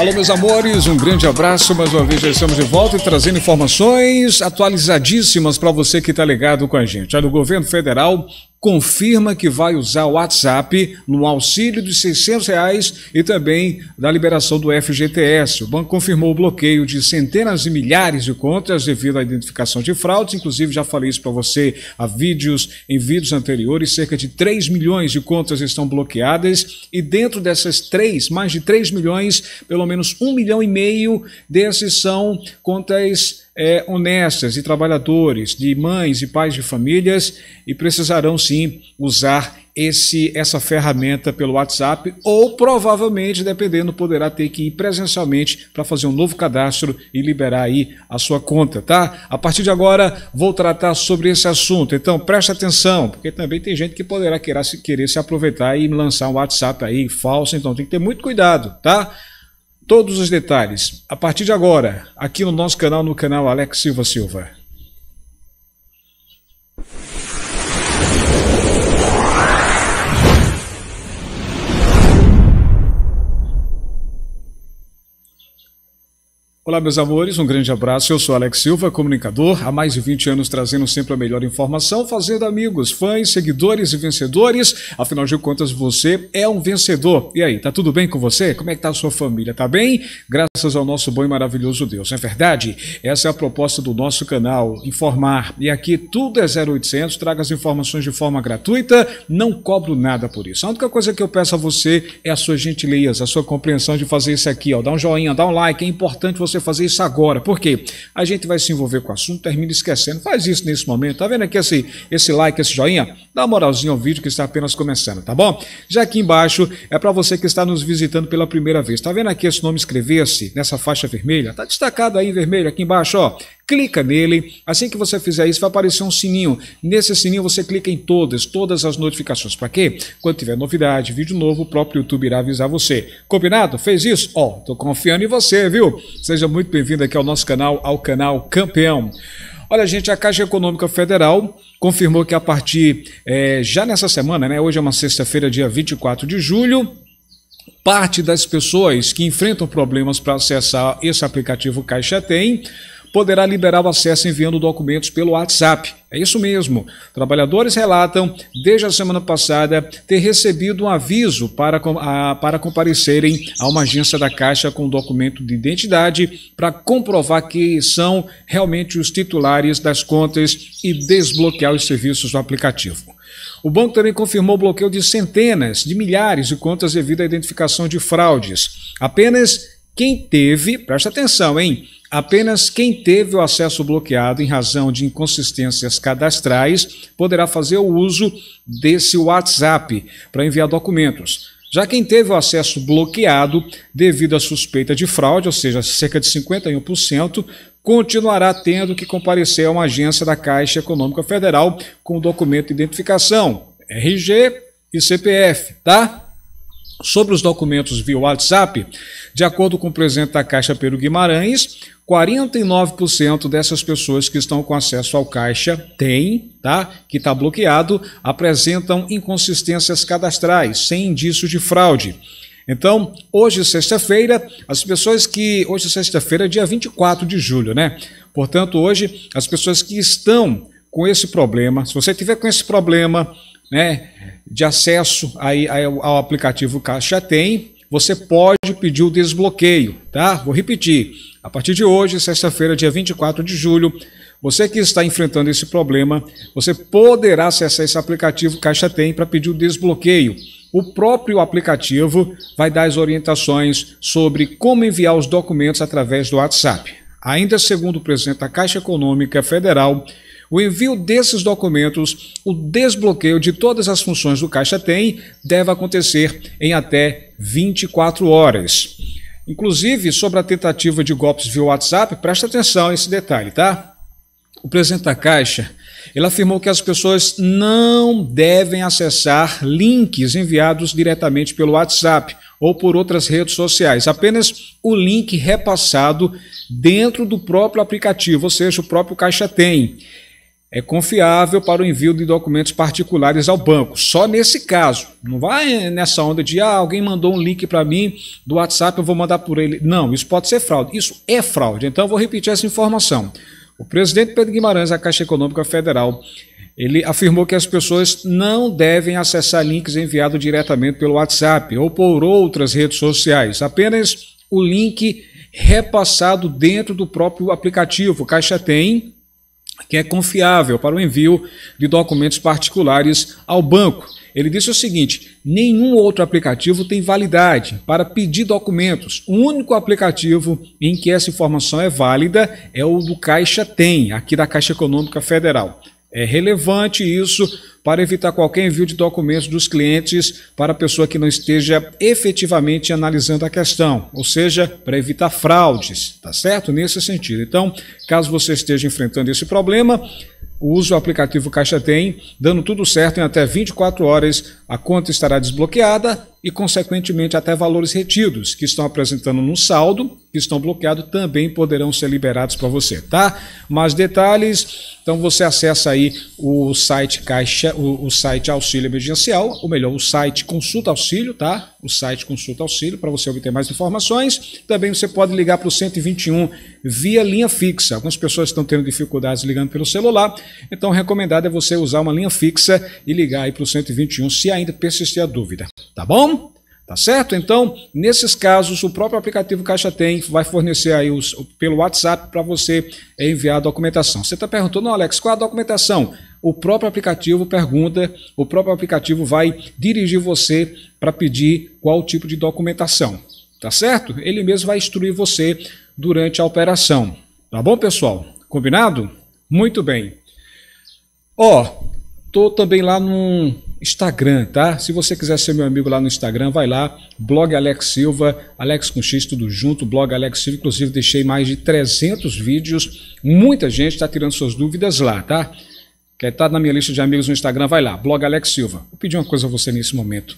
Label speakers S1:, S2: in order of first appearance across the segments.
S1: Alô, meus amores, um grande abraço. Mais uma vez já estamos de volta e trazendo informações atualizadíssimas para você que está ligado com a gente. Olha, o governo federal confirma que vai usar o WhatsApp no auxílio de 600 reais e também da liberação do FGTS. O banco confirmou o bloqueio de centenas e milhares de contas devido à identificação de fraudes. Inclusive, já falei isso para você há vídeos, em vídeos anteriores, cerca de 3 milhões de contas estão bloqueadas e dentro dessas 3, mais de 3 milhões, pelo menos 1 milhão e meio desses são contas é, honestas e trabalhadores, de mães e pais de famílias, e precisarão sim usar esse, essa ferramenta pelo WhatsApp, ou provavelmente, dependendo, poderá ter que ir presencialmente para fazer um novo cadastro e liberar aí a sua conta, tá? A partir de agora vou tratar sobre esse assunto, então preste atenção, porque também tem gente que poderá querer se, querer se aproveitar e lançar um WhatsApp aí falso, então tem que ter muito cuidado, tá? todos os detalhes a partir de agora, aqui no nosso canal, no canal Alex Silva Silva. Olá, meus amores, um grande abraço. Eu sou Alex Silva, comunicador, há mais de 20 anos trazendo sempre a melhor informação, fazendo amigos, fãs, seguidores e vencedores. Afinal de contas, você é um vencedor. E aí, tá tudo bem com você? Como é que tá a sua família? Tá bem? Graças ao nosso bom e maravilhoso Deus. Não é verdade? Essa é a proposta do nosso canal, informar. E aqui tudo é 0800, traga as informações de forma gratuita, não cobro nada por isso. A única coisa que eu peço a você é a sua gentileza, a sua compreensão de fazer isso aqui, ó. Dá um joinha, dá um like, é importante você fazer isso agora. Por quê? A gente vai se envolver com o assunto, termina esquecendo. Faz isso nesse momento. Tá vendo aqui esse, esse like, esse joinha? Dá uma moralzinha ao vídeo que está apenas começando, tá bom? Já aqui embaixo é para você que está nos visitando pela primeira vez. Tá vendo aqui esse nome escrever-se nessa faixa vermelha? Tá destacado aí em vermelho aqui embaixo, ó clica nele. Assim que você fizer isso, vai aparecer um sininho. Nesse sininho você clica em todas, todas as notificações. Para quê? Quando tiver novidade, vídeo novo, o próprio YouTube irá avisar você. Combinado? Fez isso? Ó, oh, tô confiando em você, viu? Seja muito bem-vindo aqui ao nosso canal, ao canal Campeão. Olha, gente, a Caixa Econômica Federal confirmou que a partir é, já nessa semana, né? Hoje é uma sexta-feira, dia 24 de julho. Parte das pessoas que enfrentam problemas para acessar esse aplicativo Caixa Tem poderá liberar o acesso enviando documentos pelo WhatsApp. É isso mesmo. Trabalhadores relatam, desde a semana passada, ter recebido um aviso para, a, para comparecerem a uma agência da Caixa com documento de identidade para comprovar que são realmente os titulares das contas e desbloquear os serviços do aplicativo. O banco também confirmou o bloqueio de centenas de milhares de contas devido à identificação de fraudes. Apenas quem teve, presta atenção, hein? Apenas quem teve o acesso bloqueado em razão de inconsistências cadastrais poderá fazer o uso desse WhatsApp para enviar documentos. Já quem teve o acesso bloqueado devido à suspeita de fraude, ou seja, cerca de 51%, continuará tendo que comparecer a uma agência da Caixa Econômica Federal com documento de identificação, RG e CPF, tá? Sobre os documentos via WhatsApp, de acordo com o presidente da Caixa Pedro Guimarães, 49% dessas pessoas que estão com acesso ao Caixa têm, tá? Que está bloqueado, apresentam inconsistências cadastrais, sem indício de fraude. Então, hoje, sexta-feira, as pessoas que. Hoje, sexta-feira, dia 24 de julho, né? Portanto, hoje, as pessoas que estão com esse problema, se você tiver com esse problema, né, de acesso aí ao aplicativo Caixa Tem, você pode pedir o desbloqueio, tá? Vou repetir. A partir de hoje, sexta-feira, dia 24 de julho, você que está enfrentando esse problema, você poderá acessar esse aplicativo Caixa Tem para pedir o desbloqueio. O próprio aplicativo vai dar as orientações sobre como enviar os documentos através do WhatsApp. Ainda segundo o presidente da Caixa Econômica Federal, o envio desses documentos, o desbloqueio de todas as funções do Caixa Tem, deve acontecer em até 24 horas. Inclusive, sobre a tentativa de golpes via WhatsApp, presta atenção a esse detalhe, tá? O presidente da Caixa, ele afirmou que as pessoas não devem acessar links enviados diretamente pelo WhatsApp ou por outras redes sociais, apenas o link repassado dentro do próprio aplicativo, ou seja, o próprio Caixa Tem é confiável para o envio de documentos particulares ao banco. Só nesse caso. Não vai nessa onda de ah, alguém mandou um link para mim do WhatsApp, eu vou mandar por ele. Não, isso pode ser fraude. Isso é fraude. Então eu vou repetir essa informação. O presidente Pedro Guimarães da Caixa Econômica Federal, ele afirmou que as pessoas não devem acessar links enviados diretamente pelo WhatsApp ou por outras redes sociais. Apenas o link repassado dentro do próprio aplicativo. Caixa tem que é confiável para o envio de documentos particulares ao banco. Ele disse o seguinte: nenhum outro aplicativo tem validade para pedir documentos. O único aplicativo em que essa informação é válida é o do Caixa Tem, aqui da Caixa Econômica Federal. É relevante isso para evitar qualquer envio de documentos dos clientes para a pessoa que não esteja efetivamente analisando a questão, ou seja, para evitar fraudes, tá certo? Nesse sentido. Então, caso você esteja enfrentando esse problema, use o aplicativo Caixa Tem, dando tudo certo em até 24 horas a conta estará desbloqueada e, consequentemente, até valores retidos que estão apresentando no saldo, que estão bloqueados, também poderão ser liberados para você, tá? Mais detalhes, então você acessa aí o site Caixa, o, o site Auxílio Emergencial, ou melhor, o site Consulta Auxílio, tá? O site Consulta Auxílio para você obter mais informações. Também você pode ligar para o 121 via linha fixa. Algumas pessoas estão tendo dificuldades ligando pelo celular, então recomendado é você usar uma linha fixa e ligar aí para o 121 se ainda ainda persistir a dúvida, tá bom? Tá certo? Então, nesses casos, o próprio aplicativo Caixa Tem vai fornecer aí os, pelo WhatsApp para você enviar a documentação. Você está perguntando, Alex, qual é a documentação? O próprio aplicativo pergunta, o próprio aplicativo vai dirigir você para pedir qual tipo de documentação. Tá certo? Ele mesmo vai instruir você durante a operação. Tá bom, pessoal? Combinado? Muito bem. Ó, tô também lá num Instagram, tá? Se você quiser ser meu amigo lá no Instagram, vai lá, blog Alex Silva, Alex com X, tudo junto, blog Alex Silva. Inclusive, deixei mais de 300 vídeos, muita gente está tirando suas dúvidas lá, tá? Quer estar tá na minha lista de amigos no Instagram, vai lá, blog Alex Silva. Vou pedir uma coisa a você nesse momento.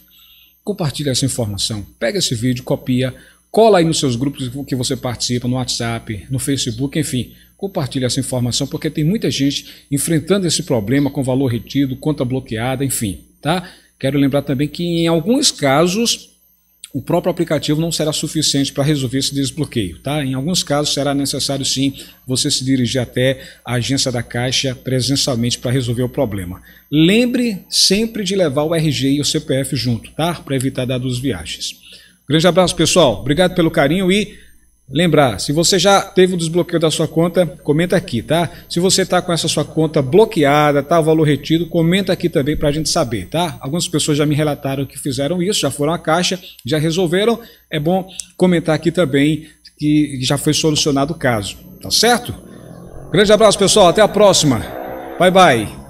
S1: Compartilha essa informação, pega esse vídeo, copia, cola aí nos seus grupos que você participa, no WhatsApp, no Facebook, enfim. Compartilha essa informação porque tem muita gente enfrentando esse problema com valor retido, conta bloqueada, enfim. Tá? Quero lembrar também que em alguns casos o próprio aplicativo não será suficiente para resolver esse desbloqueio, tá? Em alguns casos será necessário sim você se dirigir até a agência da Caixa presencialmente para resolver o problema. Lembre sempre de levar o RG e o CPF junto, tá? Para evitar dados viagens. Grande abraço, pessoal. Obrigado pelo carinho e Lembrar, se você já teve um desbloqueio da sua conta, comenta aqui, tá? Se você está com essa sua conta bloqueada, tá? O valor retido, comenta aqui também para a gente saber, tá? Algumas pessoas já me relataram que fizeram isso, já foram à caixa, já resolveram. É bom comentar aqui também que já foi solucionado o caso, tá certo? Grande abraço, pessoal. Até a próxima. Bye, bye.